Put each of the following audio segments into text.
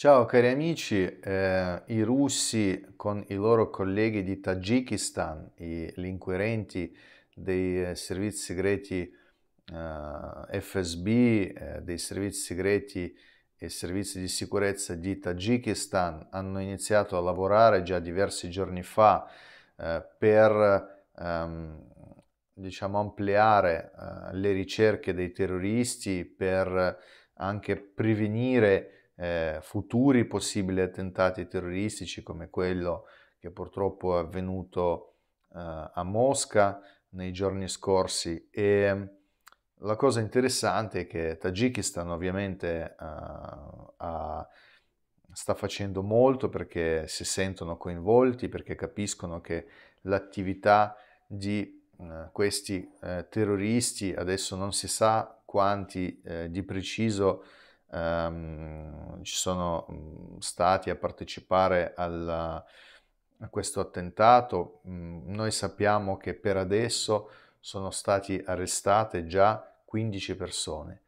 Ciao cari amici, eh, i russi con i loro colleghi di Tagikistan, gli inquirenti dei eh, servizi segreti eh, FSB, eh, dei servizi segreti e servizi di sicurezza di Tagikistan, hanno iniziato a lavorare già diversi giorni fa eh, per ehm, diciamo, ampliare eh, le ricerche dei terroristi, per anche prevenire eh, futuri possibili attentati terroristici come quello che purtroppo è avvenuto eh, a Mosca nei giorni scorsi e mm, la cosa interessante è che Tagikistan ovviamente uh, uh, sta facendo molto perché si sentono coinvolti, perché capiscono che l'attività di uh, questi eh, terroristi, adesso non si sa quanti eh, di preciso ehm, ci sono mhmm, stati a partecipare alla, a questo attentato. Mhmm, noi sappiamo che per adesso sono state arrestate già 15 persone.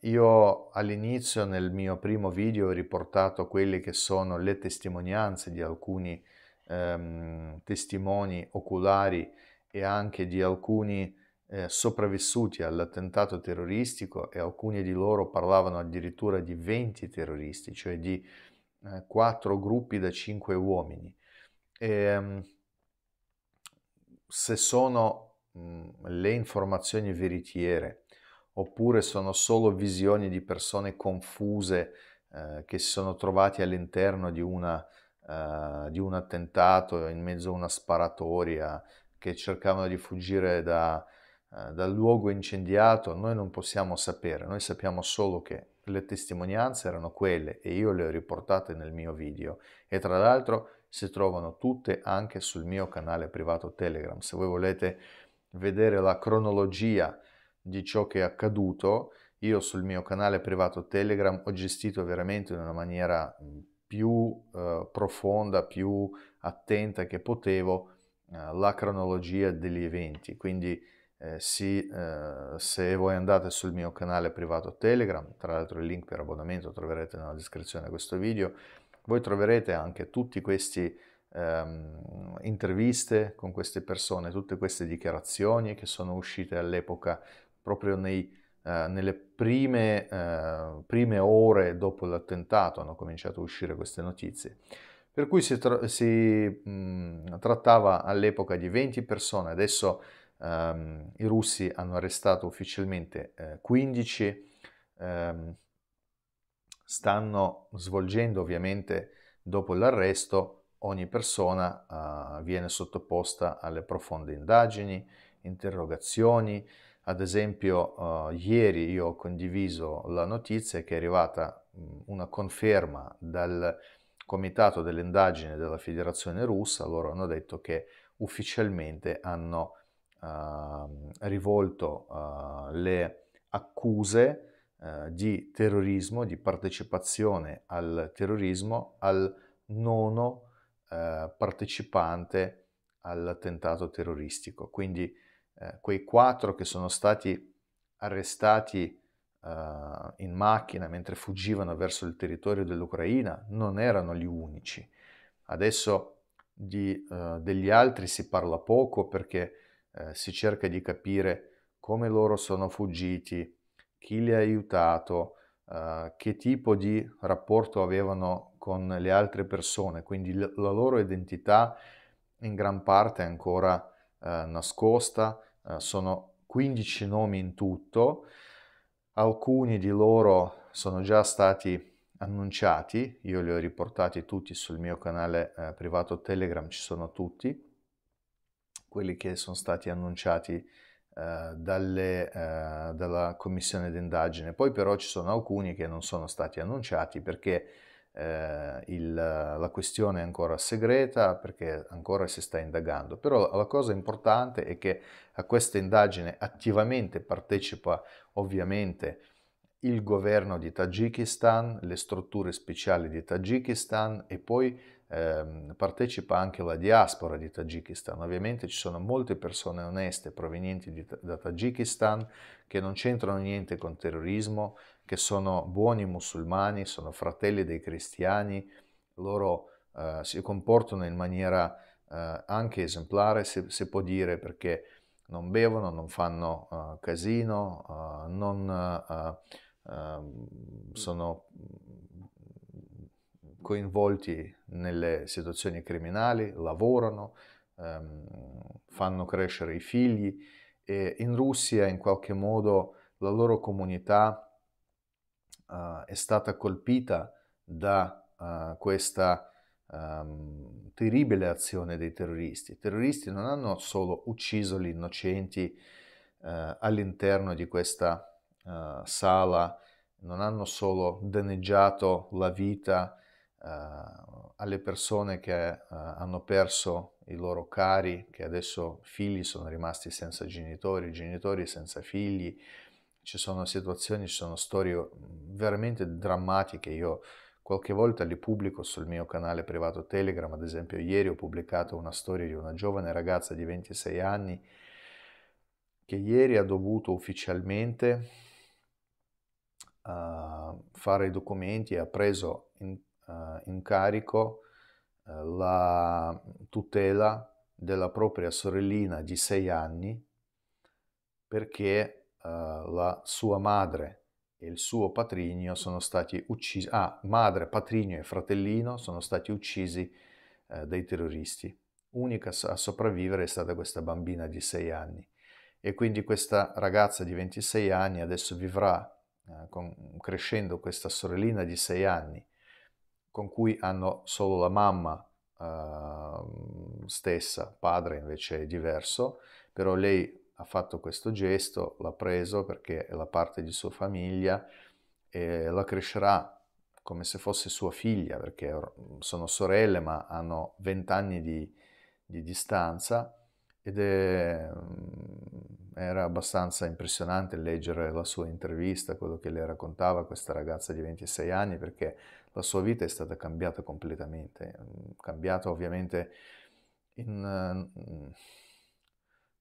Eh, io all'inizio nel mio primo video ho riportato quelle che sono le testimonianze di alcuni ehm, testimoni oculari e anche di alcuni eh, sopravvissuti all'attentato terroristico e alcuni di loro parlavano addirittura di 20 terroristi, cioè di eh, 4 gruppi da 5 uomini. E, ehm, se sono mh, mm, le informazioni veritiere oppure sono solo visioni di persone confuse eh, che si sono trovate all'interno di, una, eh, di un attentato in mezzo a una sparatoria, che cercavano di fuggire da eh, dal luogo incendiato, noi non possiamo sapere, noi sappiamo solo che le testimonianze erano quelle e io le ho riportate nel mio video e tra l'altro si trovano tutte anche sul mio canale privato Telegram. Se voi volete vedere la cronologia di ciò che è accaduto, io sul mio canale privato Telegram ho gestito veramente in una maniera mm, più eh, profonda, più attenta che potevo eh, la cronologia degli eventi. Quindi eh, sì, eh, se voi andate sul mio canale privato Telegram, tra l'altro il link per abbonamento troverete nella descrizione di questo video, voi troverete anche tutte queste ehm, interviste con queste persone, tutte queste dichiarazioni che sono uscite all'epoca proprio nei, eh, nelle prime, eh, prime, ore dopo l'attentato hanno cominciato a uscire queste notizie. Per cui si, tra si mh, mm, trattava all'epoca di 20 persone, adesso ehm, i russi hanno arrestato ufficialmente eh, 15, ehm, stanno svolgendo ovviamente dopo l'arresto, ogni persona eh, viene sottoposta alle profonde indagini, interrogazioni, ad esempio, uh, ieri io ho condiviso la notizia che è arrivata una conferma dal Comitato dell'indagine della Federazione Russa, loro hanno detto che ufficialmente hanno Ehm, rivolto eh, le accuse eh, di terrorismo, di partecipazione al terrorismo al nono eh, partecipante all'attentato terroristico. Quindi eh, quei quattro che sono stati arrestati eh, in macchina mentre fuggivano verso il territorio dell'Ucraina non erano gli unici. Adesso di, eh, degli altri si parla poco perché eh, si cerca di capire come loro sono fuggiti, chi li ha aiutato, eh, che tipo di rapporto avevano con le altre persone, quindi la loro identità in gran parte è ancora eh, nascosta, eh, sono 15 nomi in tutto, alcuni di loro sono già stati annunciati, io li ho riportati tutti sul mio canale eh, privato Telegram, ci sono tutti quelli che sono stati annunciati eh, dalle, eh, dalla commissione d'indagine. Poi però ci sono alcuni che non sono stati annunciati perché eh, il, la questione è ancora segreta, perché ancora si sta indagando. Però la cosa importante è che a questa indagine attivamente partecipa ovviamente il governo di Tagikistan, le strutture speciali di Tagikistan e poi Ehm, partecipa anche la diaspora di Tagikistan. Ovviamente ci sono molte persone oneste provenienti di, da Tagikistan che non c'entrano niente con terrorismo, che sono buoni musulmani, sono fratelli dei cristiani, loro eh, si comportano in maniera eh, anche esemplare, se, se, può dire, perché non bevono, non fanno eh, casino, eh, non eh, ehm, sono coinvolti nelle situazioni criminali, lavorano, ehm, fanno crescere i figli e in Russia in qualche modo la loro comunità eh, è stata colpita da eh, questa ehm, terribile azione dei terroristi. I terroristi non hanno solo ucciso gli innocenti eh, all'interno di questa eh, sala, non hanno solo danneggiato la vita eh, alle persone che eh, hanno perso i loro cari, che adesso figli sono rimasti senza genitori, genitori senza figli, ci sono situazioni, ci sono storie mm, veramente drammatiche. Io qualche volta li pubblico sul mio canale privato Telegram, ad esempio ieri ho pubblicato una storia di una giovane ragazza di 26 anni che ieri ha dovuto ufficialmente uh, fare i documenti e ha preso in eh, in carico eh, la tutela della propria sorellina di sei anni perché eh, la sua madre e il suo patrigno sono stati uccisi, ah, madre, patrigno e fratellino sono stati uccisi eh, dai terroristi. Unica a sopravvivere è stata questa bambina di sei anni e quindi questa ragazza di 26 anni adesso vivrà eh, con, crescendo questa sorellina di 6 anni con cui hanno solo la mamma eh, stessa, padre invece è diverso, però lei ha fatto questo gesto, l'ha preso perché è la parte di sua famiglia e la crescerà come se fosse sua figlia, perché sono sorelle ma hanno 20 anni di, di distanza ed è, ehm, era abbastanza impressionante leggere la sua intervista, quello che le raccontava questa ragazza di 26 anni, perché la sua vita è stata cambiata completamente, mm, cambiata ovviamente in, mm,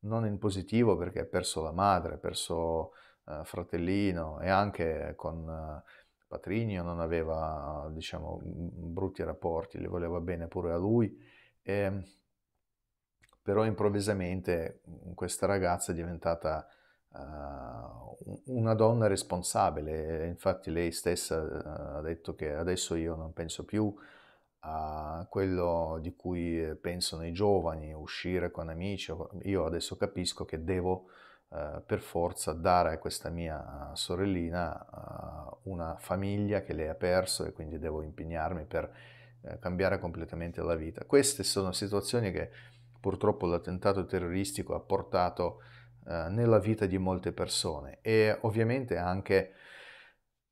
non in positivo perché ha perso la madre, ha perso eh, fratellino e anche con eh, Patrinio non aveva, diciamo, brutti rapporti, le voleva bene pure a lui. E, ehm, però improvvisamente mm, questa ragazza è diventata uh, una donna responsabile. Eh, infatti lei stessa eh, ha detto che adesso io non penso più a quello di cui pensano i giovani, uscire con amici. Io adesso capisco che devo uh, per forza dare a questa mia sorellina uh, una famiglia che lei ha perso e quindi devo impegnarmi per cambiare completamente la vita. Queste sono situazioni che purtroppo l'attentato terroristico ha portato eh, nella vita di molte persone e ovviamente anche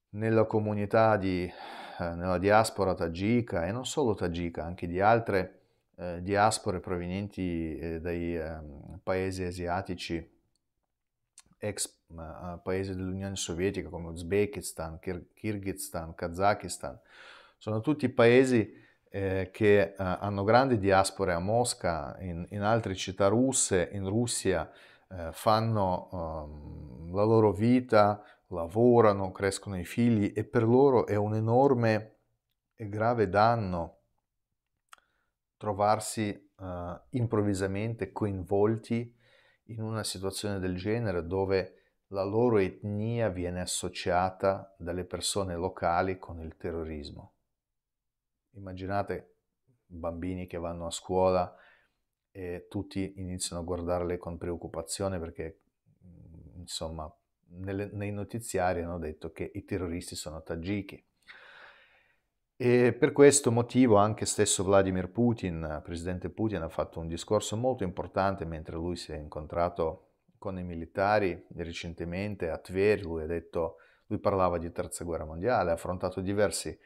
nella comunità di, eh, nella diaspora tagica e non solo tagica, anche di altre eh, diaspore provenienti eh, dai eh, paesi asiatici, ex eh, paesi dell'Unione Sovietica come Uzbekistan, Kir- Kyrgyzstan, Kazakistan, sono tutti paesi che hanno grandi diaspore a Mosca, in, in altre città russe, in Russia, eh, fanno um, la loro vita, lavorano, crescono i figli e per loro è un enorme e grave danno trovarsi uh, improvvisamente coinvolti in una situazione del genere dove la loro etnia viene associata dalle persone locali con il terrorismo. Immaginate bambini che vanno a scuola e tutti iniziano a guardarle con preoccupazione perché, mm, insomma, nelle, nei notiziari hanno detto che i terroristi sono tagiki. E per questo motivo anche stesso Vladimir Putin, presidente Putin, ha fatto un discorso molto importante mentre lui si è incontrato con i militari recentemente a Tver, lui, detto, lui parlava di terza guerra mondiale, ha affrontato diversi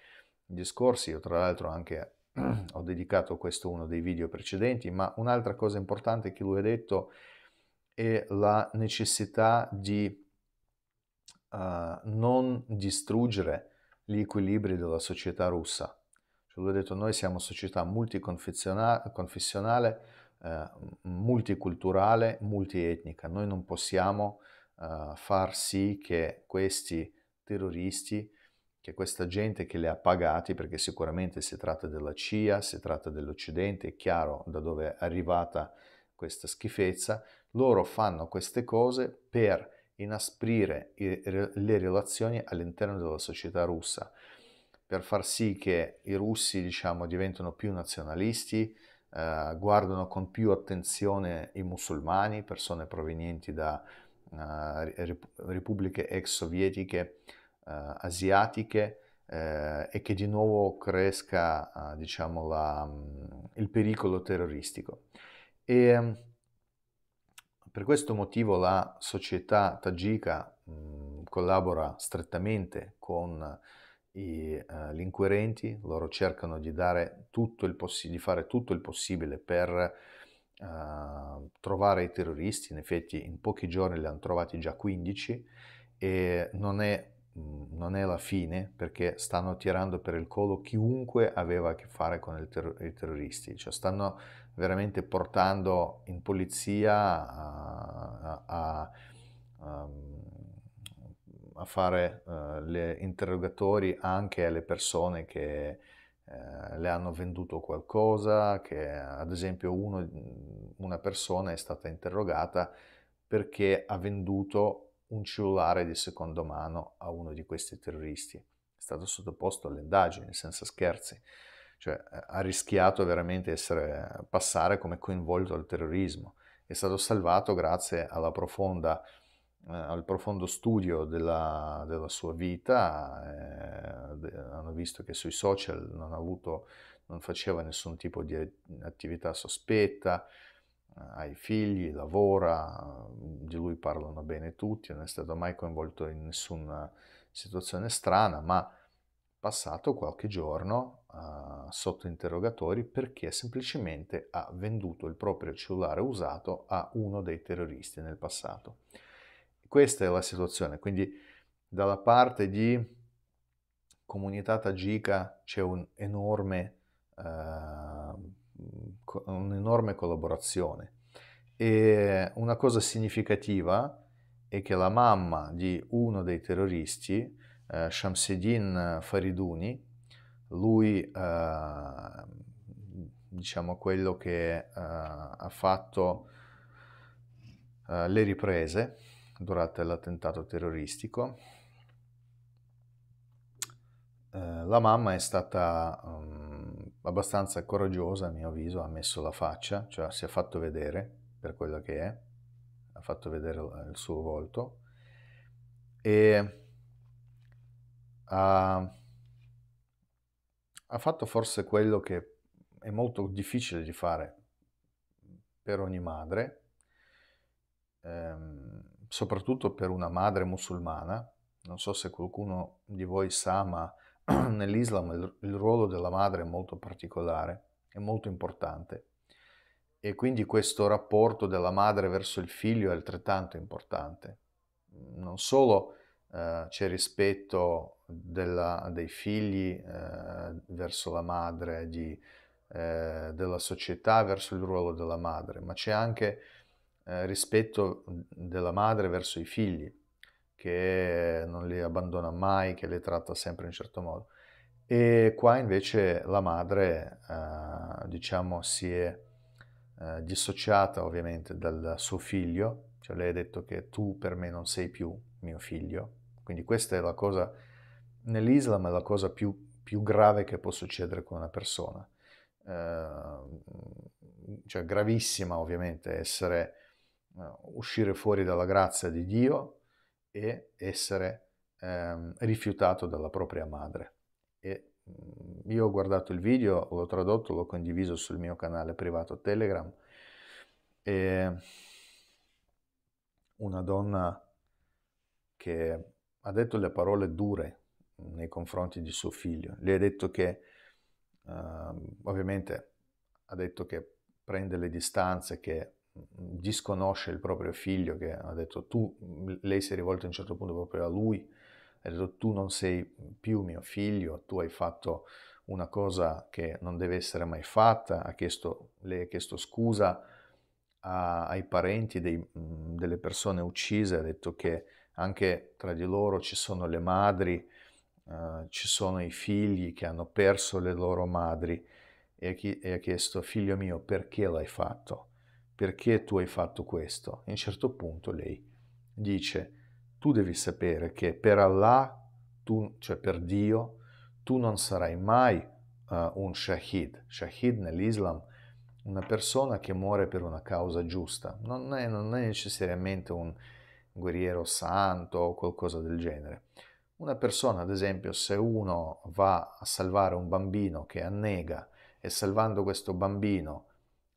discorsi, io tra l'altro anche Mm, ho dedicato questo uno dei video precedenti, ma un'altra cosa importante che lui ha detto è la necessità di uh, non distruggere gli equilibri della società russa. Cioè, lui ha detto noi siamo società multiconfessionale, eh, multiculturale, multietnica. Noi non possiamo eh, far sì che questi terroristi che questa gente che le ha pagati, perché sicuramente si tratta della CIA, si tratta dell'Occidente, è chiaro da dove è arrivata questa schifezza, loro fanno queste cose per inasprire le relazioni all'interno della società russa, per far sì che i russi diciamo, diventino più nazionalisti, eh, guardano con più attenzione i musulmani, persone provenienti da eh, repubbliche ex sovietiche, eh, asiatiche eh, e che di nuovo cresca eh, diciamo, la, mm, il pericolo terroristico. E mm, per questo motivo la società tagica mm, collabora strettamente con i, uh, gli inquirenti, loro cercano di, possi- di, fare tutto il possibile per uh, trovare i terroristi, in effetti in pochi giorni li hanno trovati già 15 e non è non è la fine perché stanno tirando per il collo chiunque aveva a che fare con ter- i terroristi, cioè stanno veramente portando in polizia a, a, a, um, a fare uh, le interrogatori anche alle persone che eh, le hanno venduto qualcosa, che ad esempio uno, una persona è stata interrogata perché ha venduto un cellulare di secondo mano a uno di questi terroristi. È stato sottoposto alle indagini, senza scherzi. Cioè, ha rischiato veramente di essere, passare come coinvolto al terrorismo. È stato salvato grazie profonda, eh, al profondo studio della, della sua vita. Eh, hanno visto che sui social non, avuto, non faceva nessun tipo di attività sospetta ha i figli, lavora, di lui parlano bene tutti, non è stato mai coinvolto in nessuna situazione strana, ma passato qualche giorno uh, sotto interrogatori perché semplicemente ha venduto il proprio cellulare usato a uno dei terroristi nel passato. Questa è la situazione, quindi dalla parte di comunità tagica c'è un enorme... Uh, un'enorme collaborazione. E una cosa significativa è che la mamma di uno dei terroristi, eh, Shamseddin Fariduni, lui eh, diciamo quello che eh, ha fatto eh, le riprese durante l'attentato terroristico, eh, la mamma è stata um, abbastanza coraggiosa a mio avviso, ha messo la faccia, cioè si è fatto vedere per quello che è, ha fatto vedere il suo volto e ha, ha fatto forse quello che è molto difficile di fare per ogni madre, ehm, soprattutto per una madre musulmana. Non so se qualcuno di voi sa, ma nell'Islam il, il ruolo della madre è molto particolare, è molto importante e quindi questo rapporto della madre verso il figlio è altrettanto importante. Non solo eh, c'è rispetto della, dei figli eh, verso la madre, di, eh, della società verso il ruolo della madre, ma c'è anche eh, rispetto della madre verso i figli che non le abbandona mai, che le tratta sempre in certo modo. E qua invece la madre, eh, diciamo, si è eh, dissociata ovviamente dal suo figlio, cioè lei ha detto che tu per me non sei più mio figlio. Quindi questa è la cosa, nell'Islam è la cosa più, più grave che può succedere con una persona. Eh, cioè gravissima ovviamente essere, eh, uscire fuori dalla grazia di Dio, e essere ehm, rifiutato dalla propria madre. E mm, io ho guardato il video, l'ho tradotto, l'ho condiviso sul mio canale privato Telegram e una donna che ha detto le parole dure nei confronti di suo figlio. Le ha detto che, eh, ovviamente, ha detto che prende le distanze, che disconosce il proprio figlio che ha detto tu, lei si è rivolta a un certo punto proprio a lui, ha detto tu non sei più mio figlio, tu hai fatto una cosa che non deve essere mai fatta, ha chiesto, lei ha chiesto scusa a, ai parenti dei, delle persone uccise, ha detto che anche tra di loro ci sono le madri, eh, ci sono i figli che hanno perso le loro madri e ha chiesto figlio mio perché l'hai fatto? perché tu hai fatto questo? E a un certo punto lei dice, tu devi sapere che per Allah, tu, cioè per Dio, tu non sarai mai uh, un shahid. Shahid nell'Islam una persona che muore per una causa giusta, non è, non è necessariamente un guerriero santo o qualcosa del genere. Una persona, ad esempio, se uno va a salvare un bambino che annega e salvando questo bambino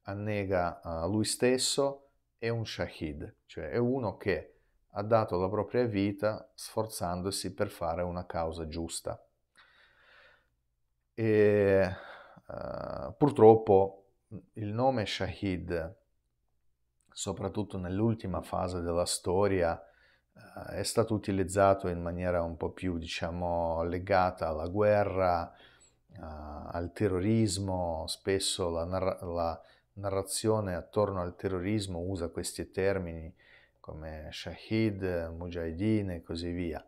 annega uh, lui stesso, è un shahid, cioè è uno che ha dato la propria vita sforzandosi per fare una causa giusta. E, uh, purtroppo il nome shahid, soprattutto nell'ultima fase della storia, uh, è stato utilizzato in maniera un po' più, diciamo, legata alla guerra, Uh, al terrorismo, spesso la, la, narrazione attorno al terrorismo usa questi termini come Shahid, Mujahideen e così via.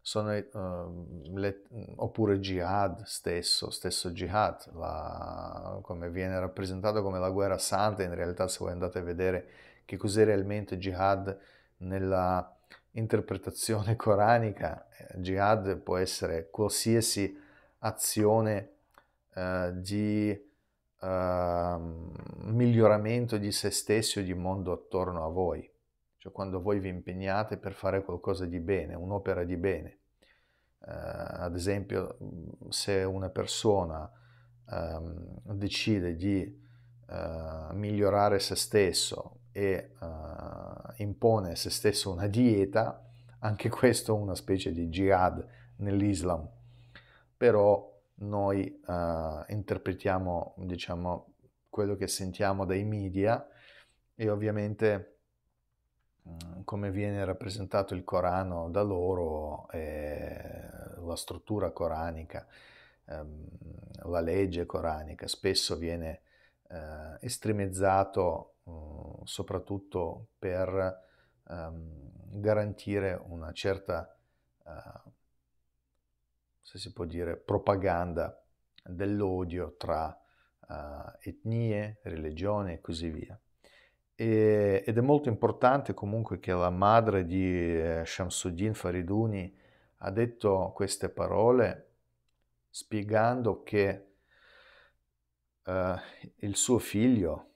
Sono, uh, le, oppure jihad stesso, stesso jihad, la, come viene rappresentato come la guerra santa, in realtà se voi andate a vedere che cos'è realmente jihad nella interpretazione coranica, eh, jihad può essere qualsiasi azione uh, di Ehm, miglioramento di se stessi o di mondo attorno a voi, cioè quando voi vi impegnate per fare qualcosa di bene, un'opera di bene. Uh, ad esempio, se una persona um, decide di uh, migliorare se stesso e eh, impone a se stesso una dieta, anche questo è una specie di jihad nell'Islam. Però noi uh, interpretiamo, diciamo, quello che sentiamo dai media e ovviamente mm, come viene rappresentato il Corano da loro, la struttura coranica, ehm, la legge coranica spesso viene eh, estremizzato mh, mm, soprattutto per ehm, garantire una certa eh, se si può dire, propaganda dell'odio tra uh, etnie, religioni e così via. E, ed è molto importante comunque che la madre di eh, Shamsuddin Fariduni ha detto queste parole spiegando che uh, il suo figlio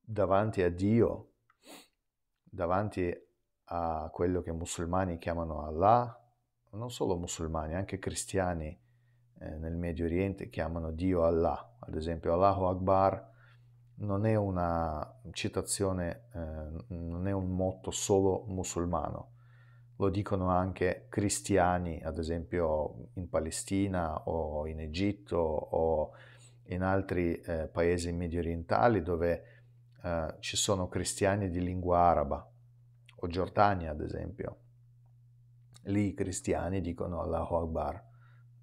davanti a Dio, davanti a quello che i musulmani chiamano Allah, non solo musulmani, anche cristiani eh, nel Medio Oriente chiamano Dio Allah. Ad esempio Allahu Akbar non è una citazione, eh, non è un motto solo musulmano. Lo dicono anche cristiani, ad esempio in Palestina o in Egitto o in altri eh, paesi medio orientali dove eh, ci sono cristiani di lingua araba, o Giordania ad esempio lì i cristiani dicono Allah Akbar,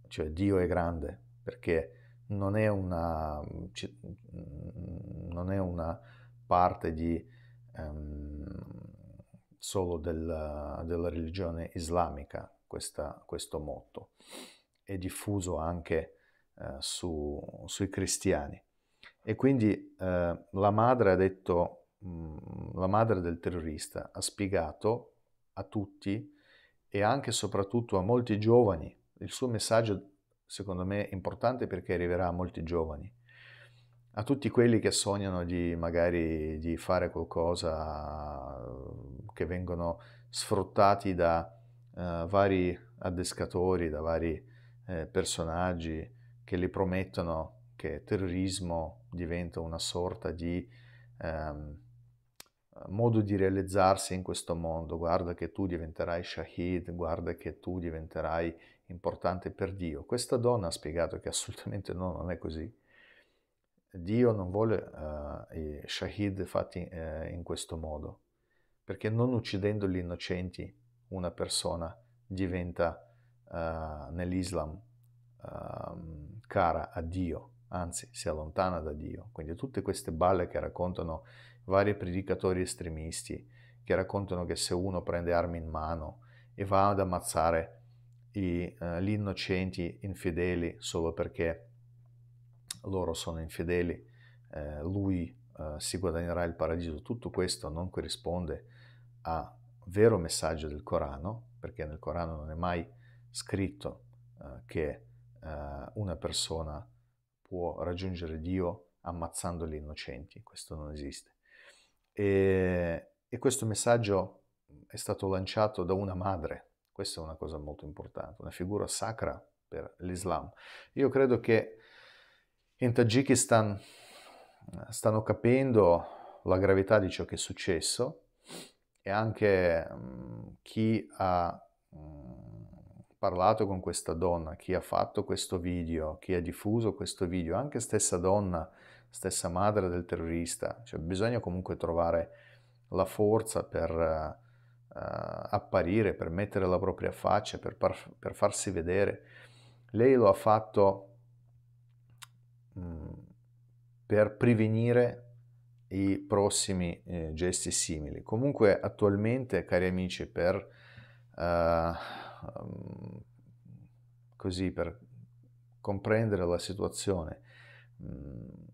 cioè Dio è grande, perché non è una, non è una parte di, um, solo del, della religione islamica questa, questo motto, è diffuso anche uh, su, sui cristiani. E quindi uh, la madre ha detto, mm, la madre del terrorista ha spiegato a tutti e anche e soprattutto a molti giovani. Il suo messaggio, secondo me, è importante perché arriverà a molti giovani. A tutti quelli che sognano di magari di fare qualcosa, eh, che vengono sfruttati da uh, vari addescatori, da vari eh, personaggi che li promettono che terrorismo diventa una sorta di... Um, modo di realizzarsi in questo mondo, guarda che tu diventerai Shahid, guarda che tu diventerai importante per Dio. Questa donna ha spiegato che assolutamente no, non è così. Dio non vuole uh, i Shahid fatti uh, in questo modo, perché non uccidendo gli innocenti una persona diventa uh, nell'Islam ehm, cara a Dio anzi si allontana da Dio. Quindi tutte queste balle che raccontano vari predicatori estremisti, che raccontano che se uno prende armi in mano e va ad ammazzare i, eh, gli innocenti infedeli solo perché loro sono infedeli, eh, lui eh, si guadagnerà il paradiso, tutto questo non corrisponde al vero messaggio del Corano, perché nel Corano non è mai scritto eh, che eh, una persona può raggiungere Dio ammazzando gli innocenti, questo non esiste. E, e questo messaggio è stato lanciato da una madre, questa è una cosa molto importante, una figura sacra per l'Islam. Io credo che in Tagikistan eh, stanno capendo la gravità di ciò che è successo e anche mm, chi ha mm, parlato con questa donna, chi ha fatto questo video, chi ha diffuso questo video, anche stessa donna, stessa madre del terrorista, cioè bisogna comunque trovare la forza per uh, apparire, per mettere la propria faccia, per, par- per farsi vedere. Lei lo ha fatto mh, mm, per prevenire i prossimi eh, gesti simili. Comunque attualmente, cari amici, per... Uh, um, così per comprendere la situazione. Um,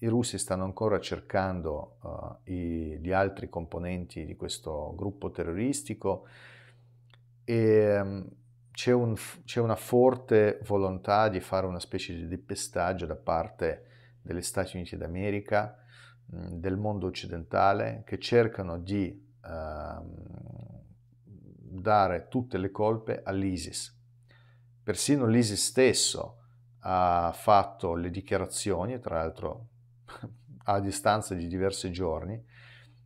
I russi stanno ancora cercando uh, i, gli altri componenti di questo gruppo terroristico e um, c'è, un, c'è, una forte volontà di fare una specie di depestaggio da parte degli Stati Uniti d'America, mm, del mondo occidentale, che cercano di uh, dare tutte le colpe all'ISIS. Persino l'ISIS stesso ha fatto le dichiarazioni, tra l'altro a distanza di diversi giorni.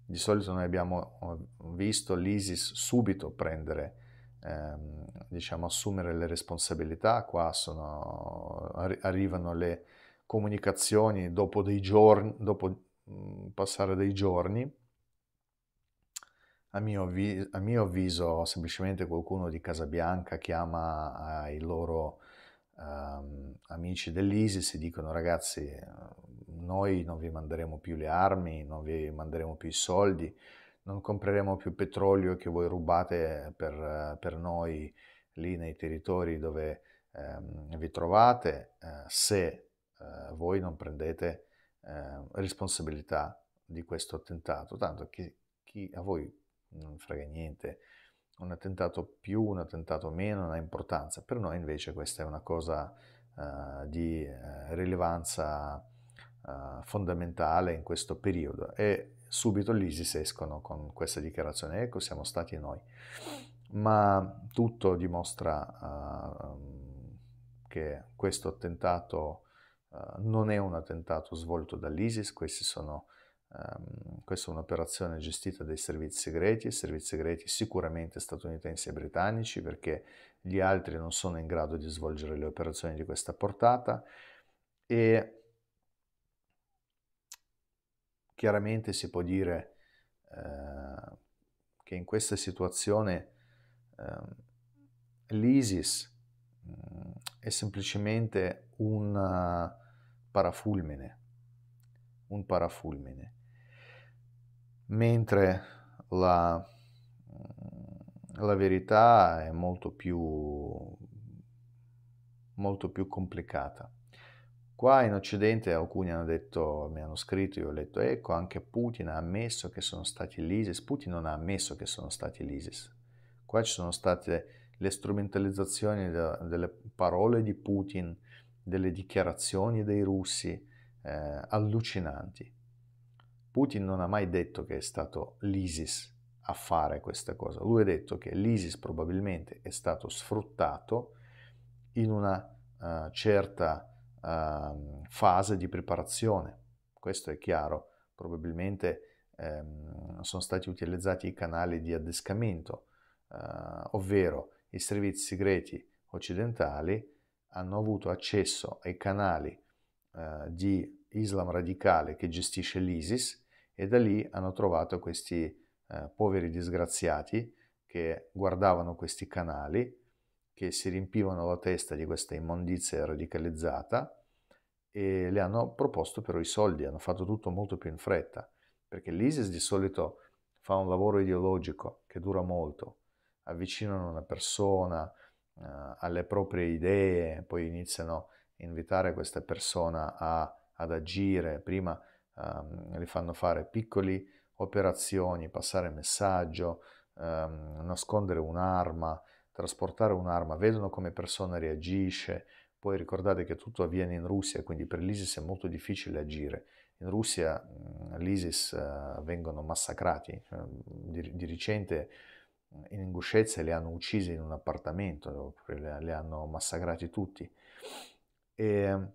Di solito noi abbiamo visto l'ISIS subito prendere, ehm, diciamo, assumere le responsabilità. Qua sono, arrivano le comunicazioni dopo dei giorni, dopo mm, passare dei giorni a mio, avvi- a mio, avviso, semplicemente qualcuno di Casabianca chiama ah, i loro um, amici dell'ISIS e dicono ragazzi, noi non vi manderemo più le armi, non vi manderemo più i soldi, non compreremo più petrolio che voi rubate per, per noi lì nei territori dove um, vi trovate, eh, se uh, voi non prendete uh, responsabilità di questo attentato. Tanto che chi a voi non frega niente, un attentato più, un attentato meno, non ha importanza. Per noi invece questa è una cosa uh, di uh, rilevanza uh, fondamentale in questo periodo e subito l'ISIS escono con questa dichiarazione, ecco siamo stati noi. Ma tutto dimostra che questo attentato non è un attentato svolto dall'ISIS, questi sono Um, questa è un'operazione gestita dai servizi segreti, servizi segreti sicuramente statunitensi e britannici perché gli altri non sono in grado di svolgere le operazioni di questa portata e chiaramente si può dire eh, che in questa situazione eh, l'ISIS mh, è semplicemente un eh, parafulmine, un parafulmine mentre la, la verità è molto più, molto più complicata. Qua in Occidente alcuni hanno detto, mi hanno scritto, io ho letto, ecco anche Putin ha ammesso che sono stati l'ISIS, Putin non ha ammesso che sono stati l'ISIS. Qua ci sono state le strumentalizzazioni delle parole di Putin, delle dichiarazioni dei russi, eh, allucinanti. Putin non ha mai detto che è stato l'ISIS a fare questa cosa, lui ha detto che l'ISIS probabilmente è stato sfruttato in una uh, certa uh, fase di preparazione, questo è chiaro, probabilmente ehm, sono stati utilizzati i canali di addescamento, eh, ovvero i servizi segreti occidentali hanno avuto accesso ai canali eh, di Islam radicale che gestisce l'ISIS e da lì hanno trovato questi eh, poveri disgraziati che guardavano questi canali, che si riempivano la testa di questa immondizia radicalizzata e le hanno proposto però i soldi, hanno fatto tutto molto più in fretta, perché l'ISIS di solito fa un lavoro ideologico che dura molto, avvicinano una persona eh, alle proprie idee, poi iniziano a invitare questa persona a ad agire, prima um, le fanno fare piccole operazioni, passare messaggio, um, nascondere un'arma, trasportare un'arma, vedono come persona reagisce, poi ricordate che tutto avviene in Russia, quindi per l'ISIS è molto difficile agire. In Russia l'ISIS uh, vengono massacrati, cioè, di, di, recente in Inguscezia li hanno uccisi in un appartamento, li hanno massacrati tutti. E, ehm,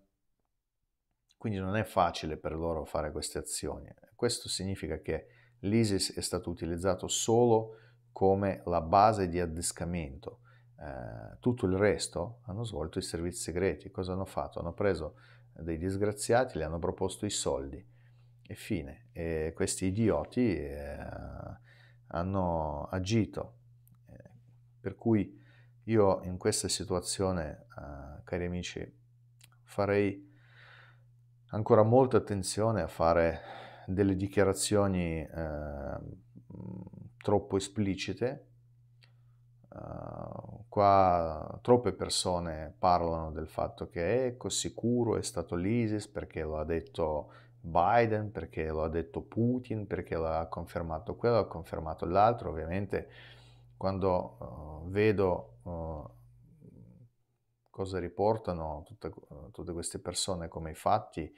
quindi non è facile per loro fare queste azioni. Questo significa che l'ISIS è stato utilizzato solo come la base di addescamento. Eh, tutto il resto hanno svolto i servizi segreti. Cosa hanno fatto? Hanno preso dei disgraziati, gli hanno proposto i soldi e fine. E questi idioti eh, hanno agito. Eh, per cui io in questa situazione, eh, cari amici, farei ancora molta attenzione a fare delle dichiarazioni eh, troppo esplicite. Uh, qua troppe persone parlano del fatto che ecco sicuro è stato l'ISIS perché lo ha detto Biden, perché lo ha detto Putin, perché l'ha confermato quello, ha confermato l'altro. Ovviamente quando uh, vedo uh, cosa riportano tutte, tutte queste persone come i fatti,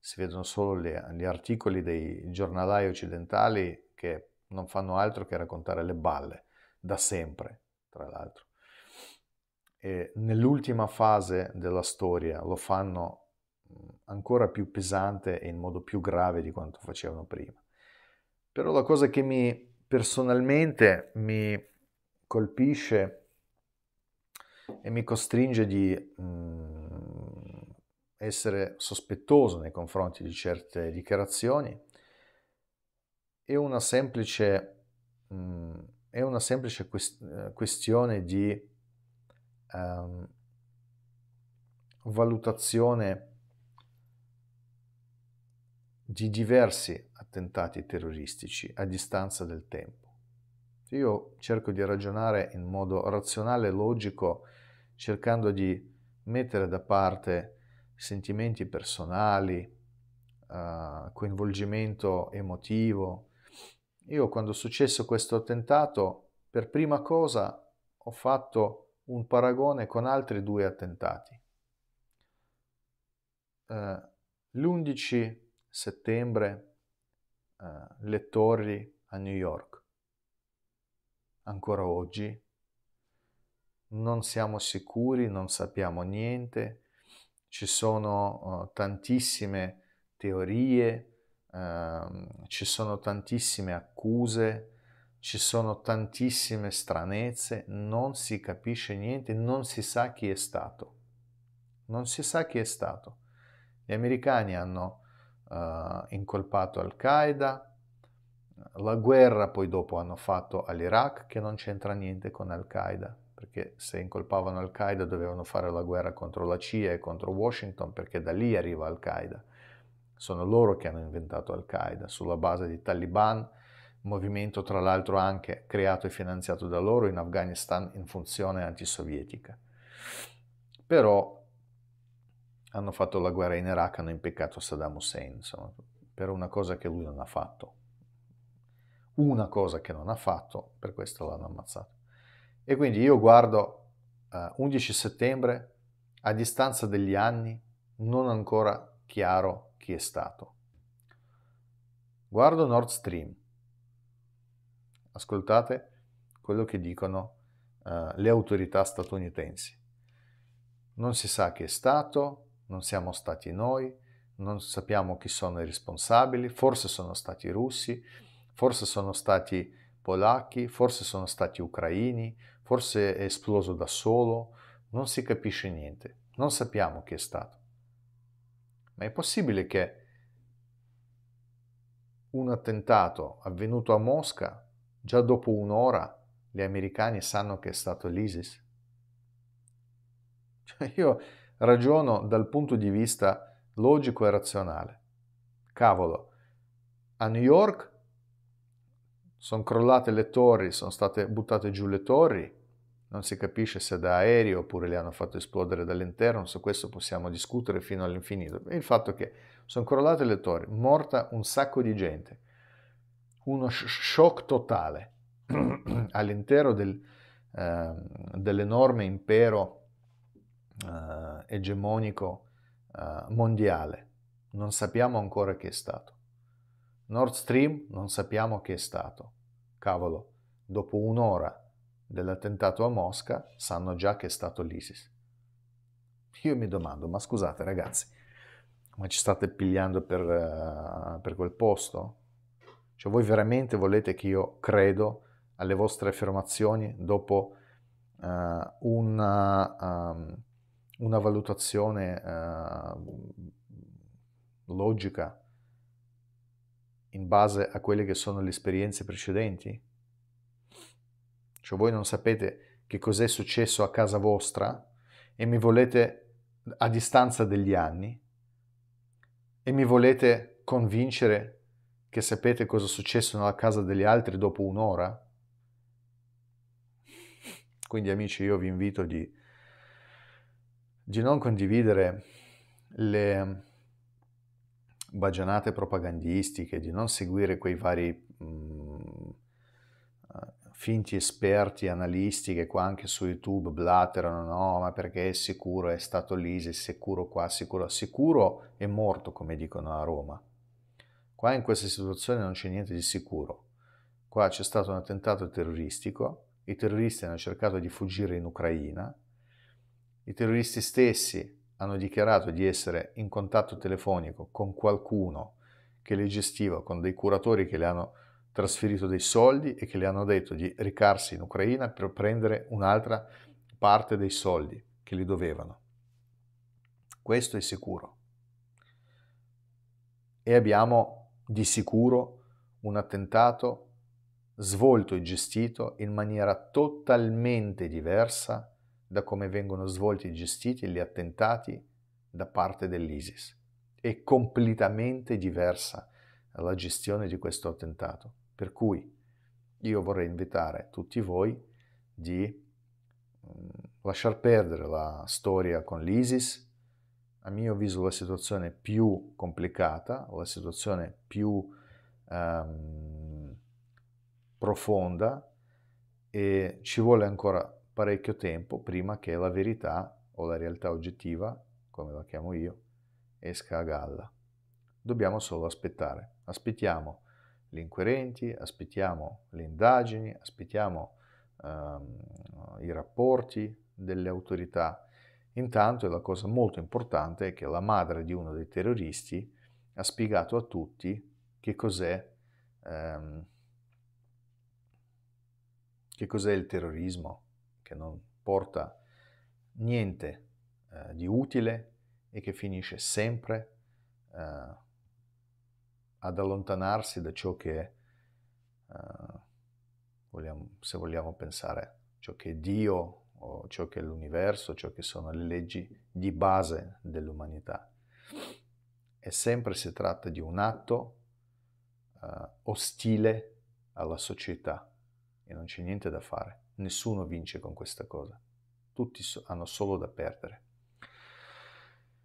si vedono solo le, gli articoli dei giornalai occidentali che non fanno altro che raccontare le balle, da sempre, tra l'altro. E nell'ultima fase della storia lo fanno ancora più pesante e in modo più grave di quanto facevano prima. Però la cosa che mi personalmente mi colpisce è e mi costringe di mh, mm, essere sospettoso nei confronti di certe dichiarazioni è una semplice, mh, mm, è una semplice quest- questione di um, valutazione di diversi attentati terroristici a distanza del tempo. Io cerco di ragionare in modo razionale e logico cercando di mettere da parte sentimenti personali, uh, coinvolgimento emotivo. Io quando è successo questo attentato, per prima cosa ho fatto un paragone con altri due attentati. Uh, eh, l'11 settembre, uh, eh, le torri a New York. Ancora oggi non siamo sicuri, non sappiamo niente, ci sono uh, tantissime teorie, uh, ci sono tantissime accuse, ci sono tantissime stranezze, non si capisce niente, non si sa chi è stato. Non si sa chi è stato. Gli americani hanno uh, incolpato Al-Qaeda, la guerra poi dopo hanno fatto all'Iraq che non c'entra niente con Al-Qaeda, perché se incolpavano Al-Qaeda dovevano fare la guerra contro la CIA e contro Washington perché da lì arriva Al-Qaeda. Sono loro che hanno inventato Al-Qaeda sulla base di Taliban, movimento tra l'altro anche creato e finanziato da loro in Afghanistan in funzione antisovietica. Però hanno fatto la guerra in Iraq, hanno impiccato Saddam Hussein, insomma, per una cosa che lui non ha fatto una cosa che non ha fatto, per questo l'hanno ammazzato. E quindi io guardo eh, 11 settembre a distanza degli anni, non ancora chiaro chi è stato. Guardo Nord Stream. Ascoltate quello che dicono eh, le autorità statunitensi. Non si sa chi è stato, non siamo stati noi, non sappiamo chi sono i responsabili, forse sono stati i russi, forse sono stati polacchi, forse sono stati ucraini, forse è esploso da solo, non si capisce niente, non sappiamo chi è stato. Ma è possibile che un attentato avvenuto a Mosca, già dopo un'ora gli americani sanno che è stato l'ISIS? Cioè io ragiono dal punto di vista logico e razionale. Cavolo, a New York sono crollate le torri, sono state buttate giù le torri, non si capisce se da aereo oppure le hanno fatto esplodere dall'interno, su questo possiamo discutere fino all'infinito. Il fatto è che sono crollate le torri, morta un sacco di gente, uno shock totale all'interno del, eh, dell'enorme impero eh, egemonico eh, mondiale. Non sappiamo ancora che è stato. Nord Stream non sappiamo che è stato. Cavolo, dopo un'ora dell'attentato a Mosca sanno già che è stato l'ISIS. Io mi domando, ma scusate ragazzi, ma ci state pigliando per, uh, per quel posto? Cioè voi veramente volete che io credo alle vostre affermazioni dopo uh, eh, una, um, ehm, una, valutazione uh, logica in base a quelle che sono le esperienze precedenti? Cioè voi non sapete che cos'è successo a casa vostra e mi volete, a distanza degli anni, e mi volete convincere che sapete cosa è successo nella casa degli altri dopo un'ora? Quindi amici io vi invito di, di non condividere le, bagianate propagandistiche, di non seguire quei vari mh, mm, eh, finti esperti, analisti che qua anche su YouTube blatterano, no, ma perché è sicuro, è stato l'ISIS, sicuro qua, sicuro, sicuro è morto, come dicono a Roma. Qua in questa situazione non c'è niente di sicuro. Qua c'è stato un attentato terroristico, i terroristi hanno cercato di fuggire in Ucraina, i terroristi stessi hanno dichiarato di essere in contatto telefonico con qualcuno che le gestiva, con dei curatori che le hanno trasferito dei soldi e che le hanno detto di recarsi in Ucraina per prendere un'altra parte dei soldi che le dovevano. Questo è sicuro. E abbiamo di sicuro un attentato svolto e gestito in maniera totalmente diversa da come vengono svolti e gestiti gli attentati da parte dell'ISIS. È completamente diversa la gestione di questo attentato. Per cui io vorrei invitare tutti voi di mm, lasciar perdere la storia con l'ISIS. A mio avviso la situazione più complicata, la situazione più um, profonda e ci vuole ancora parecchio tempo prima che la verità o la realtà oggettiva, come la chiamo io, esca a galla. Dobbiamo solo aspettare. Aspettiamo gli inquirenti, aspettiamo le indagini, aspettiamo ehm, i rapporti delle autorità. Intanto, la cosa molto importante, è che la madre di uno dei terroristi ha spiegato a tutti che cos'è, ehm, che cos'è il terrorismo, che non porta niente eh, di utile e che finisce sempre eh, ad allontanarsi da ciò che eh, vogliamo, se vogliamo pensare ciò che è Dio o ciò che è l'universo, ciò che sono le leggi di base dell'umanità. E sempre si tratta di un atto eh, ostile alla società e non c'è niente da fare. Nessuno vince con questa cosa. Tutti hanno solo da perdere.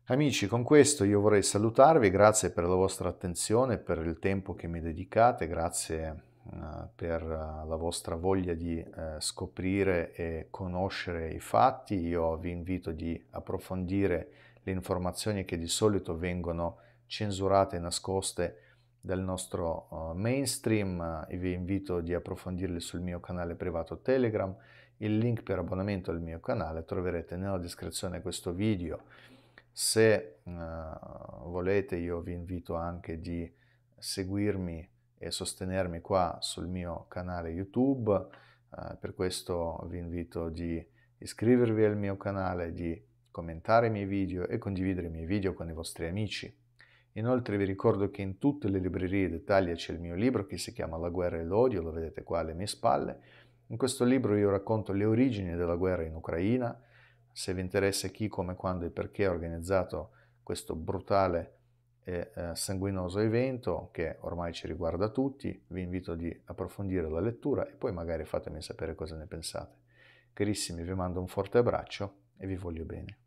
Amici, con questo io vorrei salutarvi, grazie per la vostra attenzione, per il tempo che mi dedicate, grazie eh, per eh, la vostra voglia di eh, scoprire e conoscere i fatti. Io vi invito di approfondire le informazioni che di solito vengono censurate e nascoste del nostro uh, mainstream eh, e vi invito di approfondirli sul mio canale privato Telegram. Il link per abbonamento al mio canale troverete nella descrizione di questo video. Se uh, volete io vi invito anche di seguirmi e sostenermi qua sul mio canale YouTube, uh, per questo vi invito di iscrivervi al mio canale, di commentare i miei video e condividere i miei video con i vostri amici. Inoltre vi ricordo che in tutte le librerie d'Italia c'è il mio libro che si chiama La guerra e l'odio, lo vedete qua alle mie spalle. In questo libro io racconto le origini della guerra in Ucraina, se vi interessa chi, come, quando e perché ha organizzato questo brutale e eh, sanguinoso evento che ormai ci riguarda tutti, vi invito di approfondire la lettura e poi magari fatemi sapere cosa ne pensate. Carissimi, vi mando un forte abbraccio e vi voglio bene.